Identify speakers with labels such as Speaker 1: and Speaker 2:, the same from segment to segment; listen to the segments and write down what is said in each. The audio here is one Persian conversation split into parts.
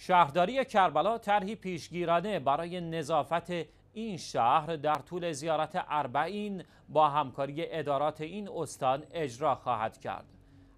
Speaker 1: شهرداری کربلا طرحی پیشگیرانه برای نظافت این شهر در طول زیارت اربعین با همکاری ادارات این استان اجرا خواهد کرد.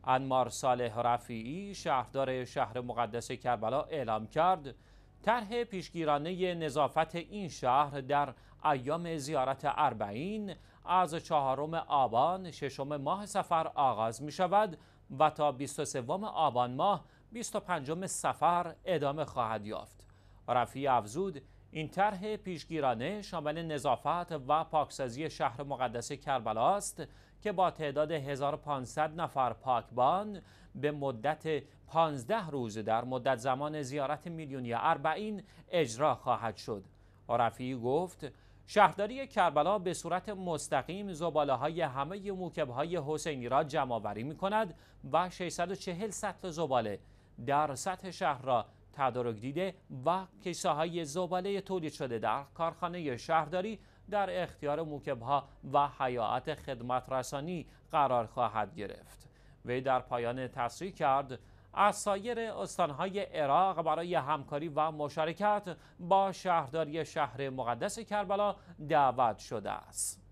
Speaker 1: انمار صالح رفیعی شهردار شهر مقدس کربلا اعلام کرد طرح پیشگیرانه نظافت این شهر در ایام زیارت اربعین از چهارم آبان ششم ماه سفر آغاز می شود و تا 23 آبان ماه 25 سفر ادامه خواهد یافت. رفی افزود این طرح پیشگیرانه شامل نظافت و پاکسازی شهر مقدس کربلا است که با تعداد 1500 نفر پاکبان به مدت 15 روز در مدت زمان زیارت میلیونی اربعین اجرا خواهد شد. رفیع گفت شهرداری کربلا به صورت مستقیم زباله های همه موکب های حسینی را جمع آوری می کند و 640 سطل زباله در سطح شهر را تدارک دیده و کیسه زباله تولید شده در کارخانه شهرداری در اختیار موکبها و حیات خدمت رسانی قرار خواهد گرفت وی در پایان تصریح کرد از سایر استانهای عراق برای همکاری و مشارکت با شهرداری شهر مقدس کربلا دعوت شده است